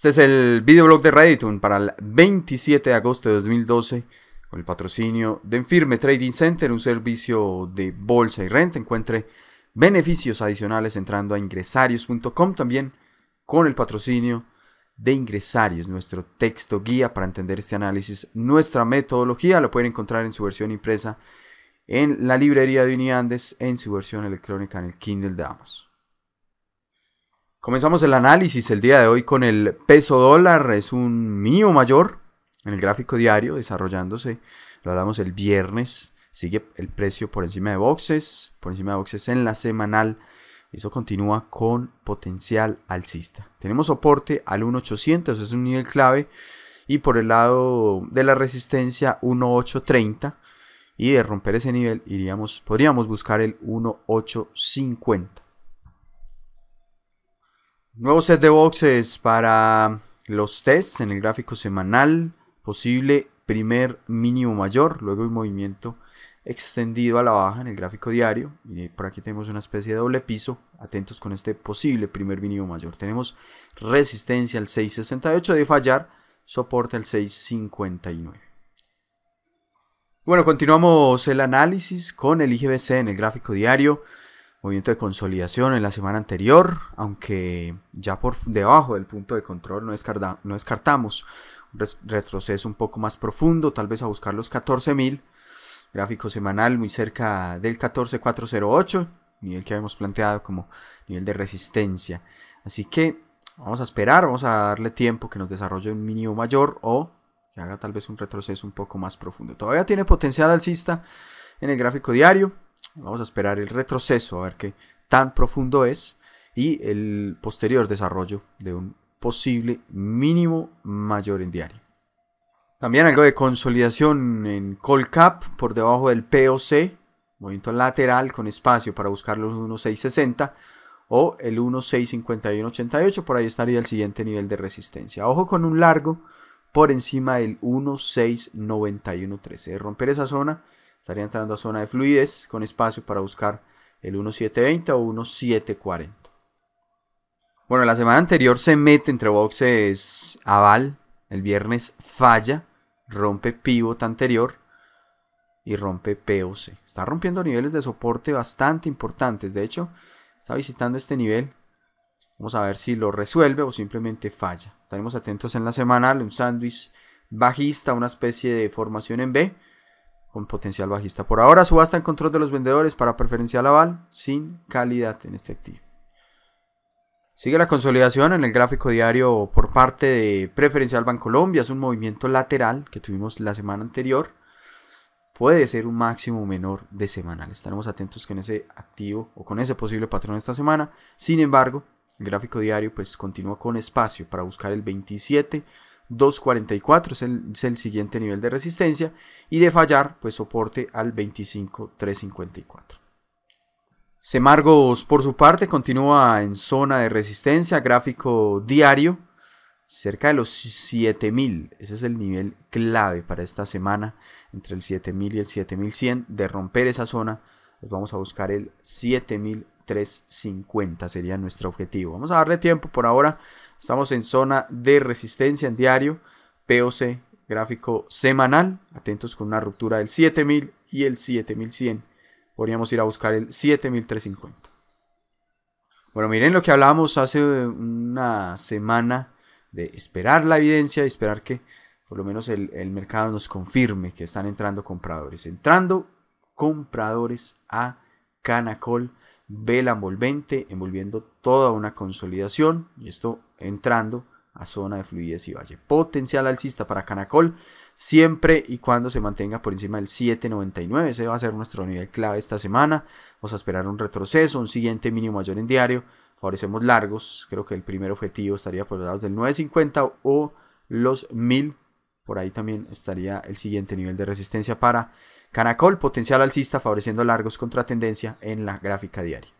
Este es el videoblog de Redditon para el 27 de agosto de 2012 con el patrocinio de Enfirme Trading Center, un servicio de bolsa y renta. Encuentre beneficios adicionales entrando a ingresarios.com también con el patrocinio de Ingresarios, nuestro texto guía para entender este análisis, nuestra metodología, lo pueden encontrar en su versión impresa en la librería de Uniandes, en su versión electrónica en el Kindle de Amazon. Comenzamos el análisis el día de hoy con el peso dólar, es un mío mayor en el gráfico diario desarrollándose, lo hablamos el viernes, sigue el precio por encima de boxes, por encima de boxes en la semanal, eso continúa con potencial alcista. Tenemos soporte al 1800, eso es un nivel clave, y por el lado de la resistencia 1830 y de romper ese nivel iríamos podríamos buscar el 1850. Nuevo set de boxes para los tests en el gráfico semanal. Posible primer mínimo mayor, luego el movimiento extendido a la baja en el gráfico diario. Y por aquí tenemos una especie de doble piso. Atentos con este posible primer mínimo mayor. Tenemos resistencia al 6.68 de fallar, soporte al 6.59. Bueno, continuamos el análisis con el IGBC en el gráfico diario movimiento de consolidación en la semana anterior, aunque ya por debajo del punto de control no, descartamos un retroceso un poco más profundo, tal vez a buscar los 14.000, gráfico semanal muy cerca del 14.408, nivel que habíamos planteado como nivel de resistencia. Así que vamos a esperar, vamos a darle tiempo que nos desarrolle un mínimo mayor o que haga tal vez un retroceso un poco más profundo. Todavía tiene potencial alcista en el gráfico diario, Vamos a esperar el retroceso, a ver qué tan profundo es y el posterior desarrollo de un posible mínimo mayor en diario. También algo de consolidación en call cap por debajo del POC, movimiento lateral con espacio para buscar los 1.660 o el 1.651.88, por ahí estaría el siguiente nivel de resistencia. Ojo con un largo por encima del 1.691.13. De romper esa zona Estaría entrando a zona de fluidez con espacio para buscar el 1720 o 1740. Bueno, la semana anterior se mete entre boxes Aval. El viernes falla, rompe pivot anterior y rompe POC. Está rompiendo niveles de soporte bastante importantes. De hecho, está visitando este nivel. Vamos a ver si lo resuelve o simplemente falla. Estaremos atentos en la semana. Un sándwich bajista, una especie de formación en B con potencial bajista. Por ahora, subasta en control de los vendedores para preferencial aval sin calidad en este activo. Sigue la consolidación en el gráfico diario por parte de Preferencial Colombia. Es un movimiento lateral que tuvimos la semana anterior. Puede ser un máximo menor de semanal. Estaremos atentos con ese activo o con ese posible patrón esta semana. Sin embargo, el gráfico diario pues continúa con espacio para buscar el 27 244 es el, siguiente nivel de resistencia y de fallar pues soporte al 25354. Semargos por su parte continúa en zona de resistencia, gráfico diario cerca de los 7000, ese es el nivel clave para esta semana, entre el 7000 y el 7100 de romper esa zona, pues vamos a buscar el 7350 sería nuestro objetivo. Vamos a darle tiempo por ahora Estamos en zona de resistencia en diario, POC gráfico semanal, atentos con una ruptura del 7000 y el 7100. Podríamos ir a buscar el 7350. Bueno, miren lo que hablábamos hace una semana de esperar la evidencia y esperar que por lo menos el, el mercado nos confirme que están entrando compradores. Entrando compradores a Canacol vela envolvente, envolviendo toda una consolidación y esto entrando a zona de fluidez y valle. Potencial alcista para Canacol siempre y cuando se mantenga por encima del 7.99. Ese va a ser nuestro nivel clave esta semana. Vamos a esperar un retroceso, un siguiente mínimo mayor en diario. Favorecemos largos. Creo que el primer objetivo estaría por los lados del 9.50 o los 1000. Por ahí también estaría el siguiente nivel de resistencia para Canacol, potencial alcista favoreciendo largos contra tendencia en la gráfica diaria.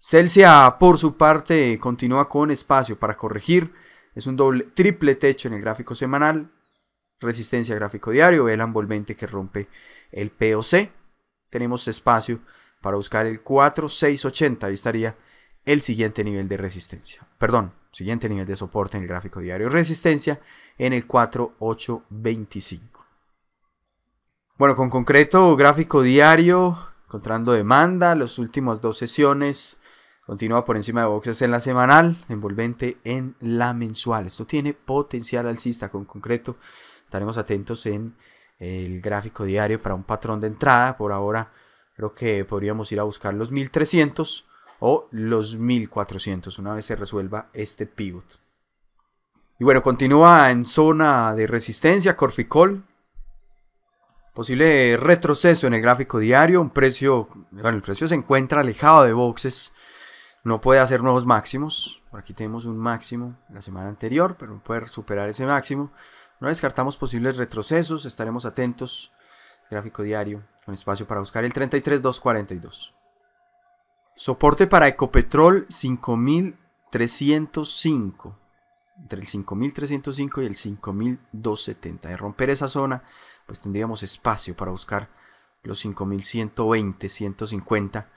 Celsia, por su parte, continúa con espacio para corregir. Es un doble, triple techo en el gráfico semanal. Resistencia gráfico diario, el envolvente que rompe el POC. Tenemos espacio para buscar el 4680. Ahí estaría el siguiente nivel de resistencia. Perdón, siguiente nivel de soporte en el gráfico diario. Resistencia en el 4825. Bueno, con concreto gráfico diario, encontrando demanda, las últimas dos sesiones, continúa por encima de boxes en la semanal, envolvente en la mensual. Esto tiene potencial alcista, con concreto estaremos atentos en el gráfico diario para un patrón de entrada. Por ahora creo que podríamos ir a buscar los 1300 o los 1400 una vez se resuelva este pivot. Y bueno, continúa en zona de resistencia Corficol, Posible retroceso en el gráfico diario, un precio, bueno, el precio se encuentra alejado de boxes, no puede hacer nuevos máximos, por aquí tenemos un máximo la semana anterior, pero no puede superar ese máximo. No descartamos posibles retrocesos, estaremos atentos. Gráfico diario, con espacio para buscar el 33242. Soporte para Ecopetrol 5305. Entre el 5305 y el 5270. De romper esa zona pues tendríamos espacio para buscar los 5120, 150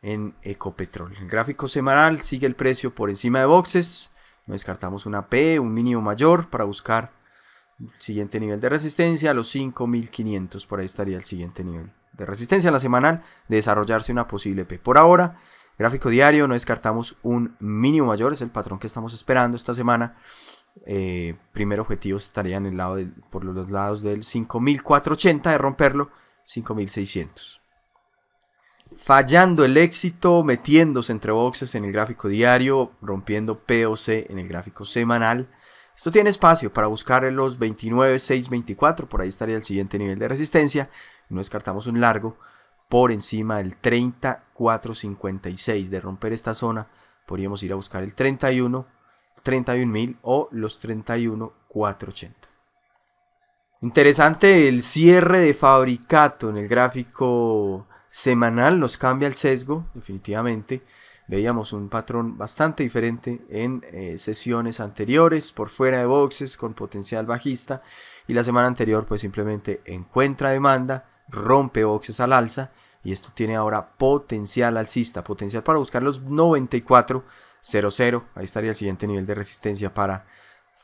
en Ecopetrol. El gráfico semanal sigue el precio por encima de boxes. No descartamos una P, un mínimo mayor para buscar el siguiente nivel de resistencia, los 5500. Por ahí estaría el siguiente nivel de resistencia en la semanal de desarrollarse una posible P. Por ahora, gráfico diario, no descartamos un mínimo mayor, es el patrón que estamos esperando esta semana. Eh, primer objetivo estaría en el lado por los lados del 5480 de romperlo, 5600. Fallando el éxito, metiéndose entre boxes en el gráfico diario, rompiendo POC en el gráfico semanal. Esto tiene espacio para buscar los 29, 6, por ahí estaría el siguiente nivel de resistencia. No descartamos un largo por encima del 4 56. De romper esta zona, podríamos ir a buscar el 31, 31.000 o los 31,480. Interesante el cierre de fabricato en el gráfico semanal, nos cambia el sesgo, definitivamente. Veíamos un patrón bastante diferente en eh, sesiones anteriores, por fuera de boxes, con potencial bajista. Y la semana anterior, pues simplemente encuentra demanda, rompe boxes al alza. Y esto tiene ahora potencial alcista, potencial para buscar los 94 0,0. Ahí estaría el siguiente nivel de resistencia para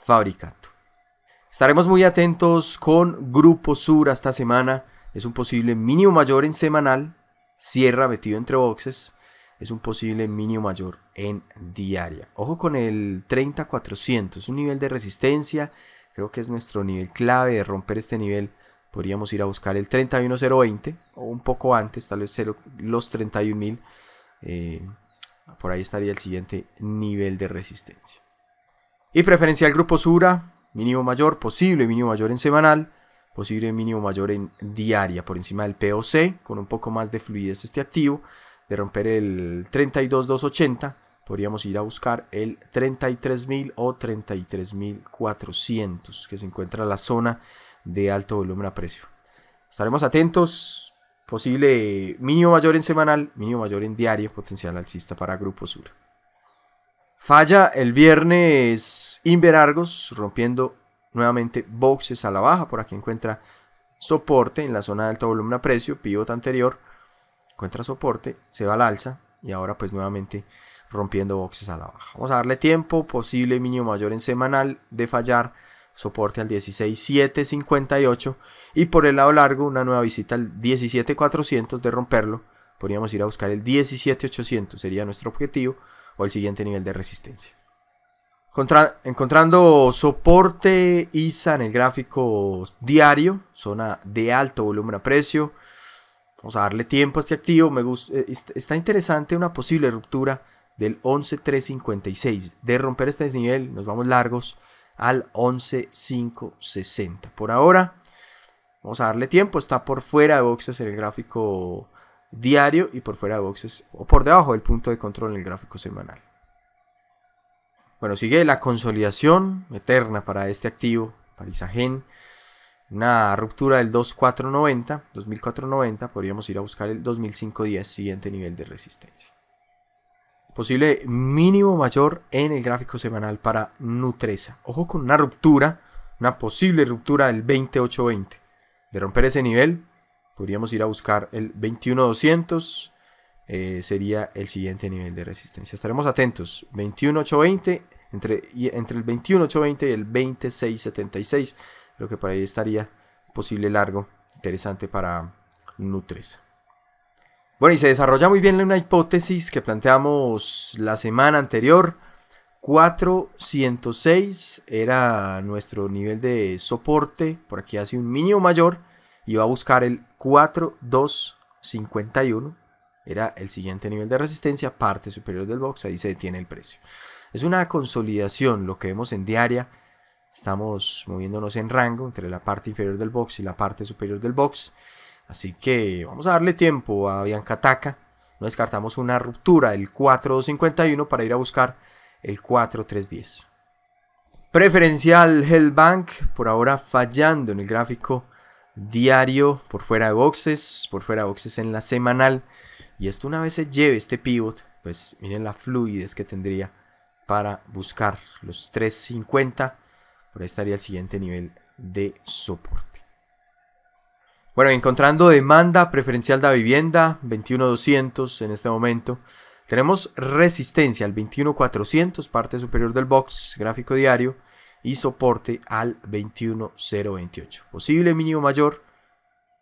Fabricato. Estaremos muy atentos con Grupo Sur esta semana. Es un posible mínimo mayor en semanal. Sierra metido entre boxes. Es un posible mínimo mayor en diaria. Ojo con el 30-400. Un nivel de resistencia. Creo que es nuestro nivel clave de romper este nivel. Podríamos ir a buscar el 31020 o un poco antes, tal vez los 31000. Eh, por ahí estaría el siguiente nivel de resistencia. Y preferencial grupo Sura, mínimo mayor, posible mínimo mayor en semanal, posible mínimo mayor en diaria, por encima del POC, con un poco más de fluidez este activo, de romper el 32280, podríamos ir a buscar el 33000 o 33400, que se encuentra en la zona de alto volumen a precio. Estaremos atentos, posible mínimo mayor en semanal, mínimo mayor en diario, potencial alcista para Grupo Sur. Falla el viernes Inverargos, rompiendo nuevamente boxes a la baja. Por aquí encuentra soporte en la zona de alta volumen a precio, pivot anterior. Encuentra soporte, se va al alza y ahora pues nuevamente rompiendo boxes a la baja. Vamos a darle tiempo, posible mínimo mayor en semanal de fallar soporte al 16758 y por el lado largo una nueva visita al 17400 de romperlo podríamos ir a buscar el 17800 sería nuestro objetivo o el siguiente nivel de resistencia encontrando soporte ISA en el gráfico diario zona de alto volumen a precio vamos a darle tiempo a este activo me gusta, eh, está interesante una posible ruptura del 11356 de romper este desnivel, nos vamos largos al 11.560. Por ahora, vamos a darle tiempo, está por fuera de boxes en el gráfico diario y por fuera de boxes o por debajo del punto de control en el gráfico semanal. Bueno, sigue la consolidación eterna para este activo, para Isagen. Una ruptura del 2490, 2490, podríamos ir a buscar el 2510, siguiente nivel de resistencia posible mínimo mayor en el gráfico semanal para Nutresa. Ojo con una ruptura, una posible ruptura del 2820. De romper ese nivel, podríamos ir a buscar el 21200. Eh, sería el siguiente nivel de resistencia. Estaremos atentos. 21820 entre, entre el 21820 y el 2676. Creo que por ahí estaría posible largo, interesante para Nutresa. Bueno, y se desarrolla muy bien una hipótesis que planteamos la semana anterior. 406 era nuestro nivel de soporte, por aquí hace un mínimo mayor, y va a buscar el 4251, era el siguiente nivel de resistencia, parte superior del box, ahí se detiene el precio. Es una consolidación, lo que vemos en diaria, estamos moviéndonos en rango entre la parte inferior del box y la parte superior del box. Así que vamos a darle tiempo a Bianca Taka. No descartamos una ruptura del 4251 para ir a buscar el 4310. Preferencial Hellbank, por ahora fallando en el gráfico diario, por fuera de boxes, por fuera de boxes en la semanal. Y esto una vez se lleve este pivot, pues miren la fluidez que tendría para buscar los 350. Por ahí estaría el siguiente nivel de soporte. Bueno, encontrando demanda preferencial de vivienda, 21.200 en este momento. Tenemos resistencia al 21.400, parte superior del box, gráfico diario, y soporte al 21.028. Posible mínimo mayor,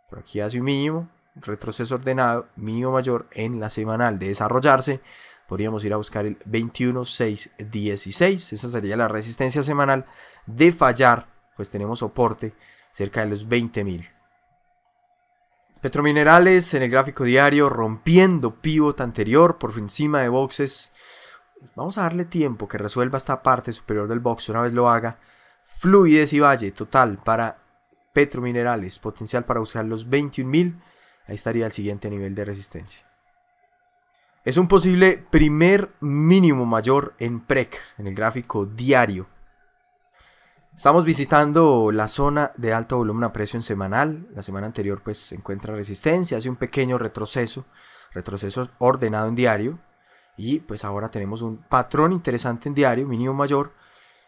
por aquí hace un mínimo, retroceso ordenado, mínimo mayor en la semanal de desarrollarse. Podríamos ir a buscar el 21.616, esa sería la resistencia semanal. De fallar, pues tenemos soporte cerca de los 20.000. Petrominerales en el gráfico diario, rompiendo pivot anterior por encima de boxes. Vamos a darle tiempo que resuelva esta parte superior del box una vez lo haga. Fluidez y valle total para Petrominerales, potencial para buscar los 21.000. Ahí estaría el siguiente nivel de resistencia. Es un posible primer mínimo mayor en PREC, en el gráfico diario. Estamos visitando la zona de alto volumen a precio en semanal. La semana anterior pues se encuentra resistencia, hace un pequeño retroceso, retroceso ordenado en diario. Y pues ahora tenemos un patrón interesante en diario, mínimo mayor.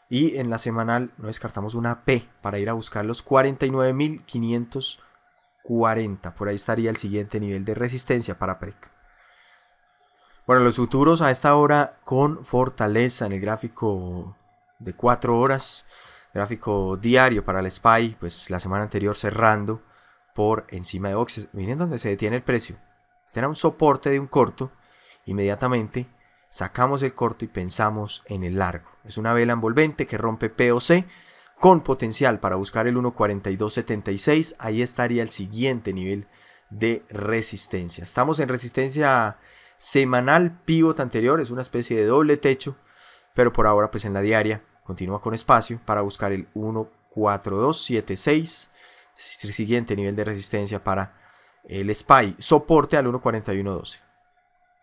Y en la semanal no descartamos una P para ir a buscar los 49.540. Por ahí estaría el siguiente nivel de resistencia para PREC. Bueno, los futuros a esta hora con fortaleza en el gráfico de 4 horas. Gráfico diario para el SPY, pues la semana anterior cerrando por encima de boxes. Miren donde se detiene el precio. Este era un soporte de un corto. Inmediatamente sacamos el corto y pensamos en el largo. Es una vela envolvente que rompe POC con potencial para buscar el 1.4276. Ahí estaría el siguiente nivel de resistencia. Estamos en resistencia semanal, pivot anterior, es una especie de doble techo, pero por ahora pues en la diaria Continúa con espacio para buscar el 14276, siguiente nivel de resistencia para el SPY, soporte al 14112.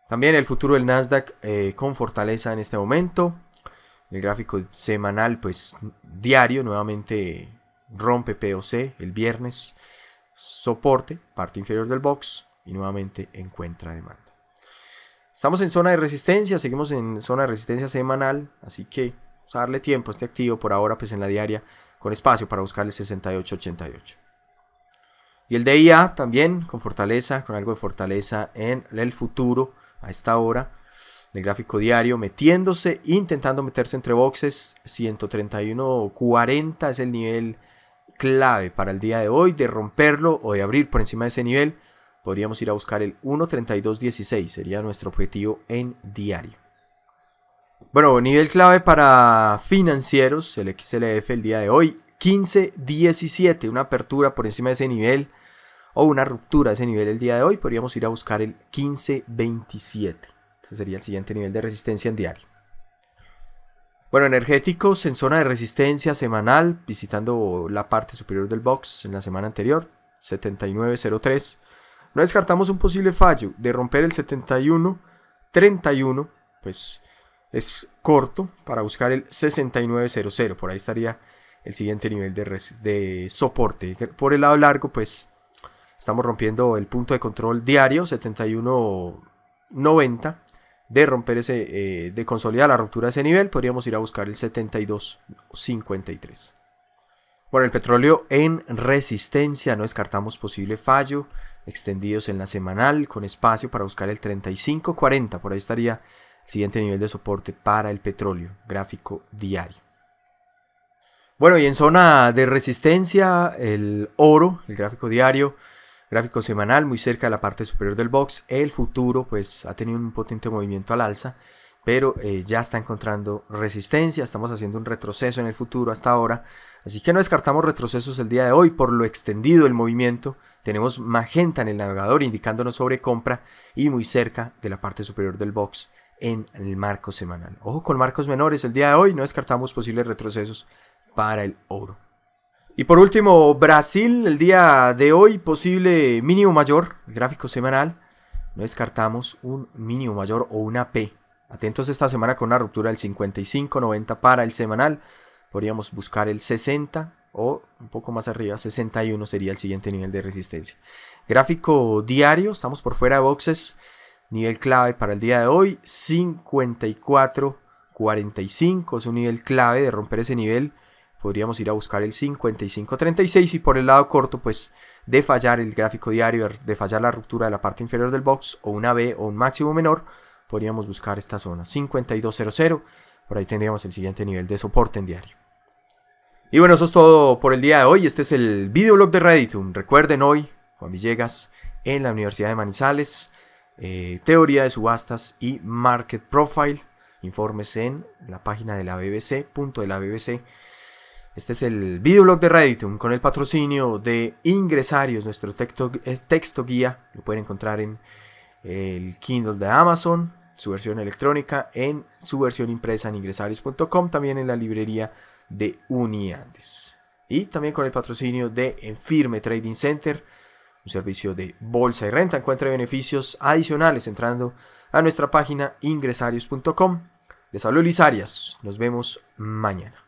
También el futuro del Nasdaq eh, con fortaleza en este momento. El gráfico semanal, pues diario, nuevamente rompe POC el viernes, soporte, parte inferior del box y nuevamente encuentra demanda. Estamos en zona de resistencia, seguimos en zona de resistencia semanal, así que darle tiempo a este activo por ahora, pues en la diaria, con espacio para buscar el 6888. Y el DIA también, con fortaleza, con algo de fortaleza en el futuro, a esta hora. El gráfico diario metiéndose, intentando meterse entre boxes. 131 40 es el nivel clave para el día de hoy, de romperlo o de abrir por encima de ese nivel. Podríamos ir a buscar el 1.32.16, sería nuestro objetivo en diario. Bueno, nivel clave para financieros, el XLF el día de hoy, 15.17, una apertura por encima de ese nivel o una ruptura de ese nivel el día de hoy, podríamos ir a buscar el 15.27, Ese sería el siguiente nivel de resistencia en diario. Bueno, energéticos en zona de resistencia semanal, visitando la parte superior del box en la semana anterior, 79.03. No descartamos un posible fallo de romper el 71.31, pues es corto para buscar el 6900. Por ahí estaría el siguiente nivel de, soporte. Por el lado largo, pues estamos rompiendo el punto de control diario 71.90 de romper ese, eh, de consolidar la ruptura de ese nivel, podríamos ir a buscar el 72.53. Bueno, el petróleo en resistencia, no descartamos posible fallo, extendidos en la semanal, con espacio para buscar el 35.40, por ahí estaría Siguiente nivel de soporte para el petróleo, gráfico diario. Bueno, y en zona de resistencia, el oro, el gráfico diario, gráfico semanal, muy cerca de la parte superior del box. El futuro, pues, ha tenido un potente movimiento al alza, pero eh, ya está encontrando resistencia. Estamos haciendo un retroceso en el futuro hasta ahora. Así que no descartamos retrocesos el día de hoy por lo extendido el movimiento. Tenemos magenta en el navegador indicándonos sobre compra y muy cerca de la parte superior del box en el marco semanal. Ojo con marcos menores, el día de hoy no descartamos posibles retrocesos para el oro. Y por último, Brasil, el día de hoy posible mínimo mayor, gráfico semanal, no descartamos un mínimo mayor o una P. Atentos esta semana con una ruptura del 55. 90 para el semanal, podríamos buscar el 60 o un poco más arriba, 61 sería el siguiente nivel de resistencia. Gráfico diario, estamos por fuera de boxes. Nivel clave para el día de hoy, 54.45 es un nivel clave de romper ese nivel. Podríamos ir a buscar el 55.36 y por el lado corto, pues de fallar el gráfico diario, de fallar la ruptura de la parte inferior del box o una B o un máximo menor, podríamos buscar esta zona 52.00. Por ahí tendríamos el siguiente nivel de soporte en diario. Y bueno, eso es todo por el día de hoy. Este es el videoblog de Redditum. Recuerden hoy, Juan Villegas, en la Universidad de Manizales. Eh, teoría de subastas y market profile. Informes en la página de la BBC, punto de la BBC. Este es el videoblog de Reddit con el patrocinio de Ingresarios, nuestro texto, eh, texto guía. Lo pueden encontrar en el Kindle de Amazon, su versión electrónica, en su versión impresa en ingresarios.com, también en la librería de Uniandes. Y también con el patrocinio de Enfirme Trading Center un servicio de bolsa y renta. Encuentre beneficios adicionales entrando a nuestra página ingresarios.com. Les hablo Elisarias, Arias. Nos vemos mañana.